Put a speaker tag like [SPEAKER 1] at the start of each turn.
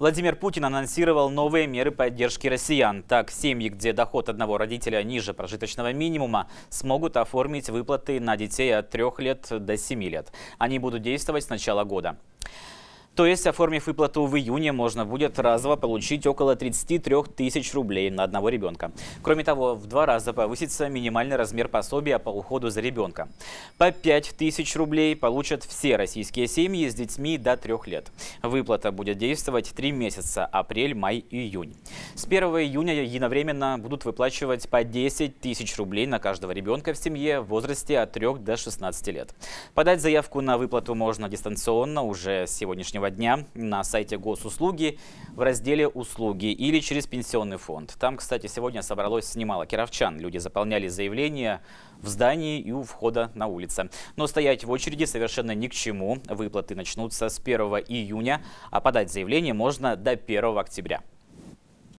[SPEAKER 1] Владимир Путин анонсировал новые меры поддержки россиян. Так, семьи, где доход одного родителя ниже прожиточного минимума, смогут оформить выплаты на детей от 3 лет до 7 лет. Они будут действовать с начала года. То есть, оформив выплату в июне, можно будет разово получить около 33 тысяч рублей на одного ребенка. Кроме того, в два раза повысится минимальный размер пособия по уходу за ребенком. По 5 тысяч рублей получат все российские семьи с детьми до 3 лет. Выплата будет действовать 3 месяца – апрель, май, июнь. С 1 июня единовременно будут выплачивать по 10 тысяч рублей на каждого ребенка в семье в возрасте от 3 до 16 лет. Подать заявку на выплату можно дистанционно уже с сегодняшнего сегодняшнего дня на сайте госуслуги в разделе «Услуги» или через пенсионный фонд. Там, кстати, сегодня собралось немало кировчан. Люди заполняли заявления в здании и у входа на улице. Но стоять в очереди совершенно ни к чему. Выплаты начнутся с 1 июня, а подать заявление можно до 1 октября.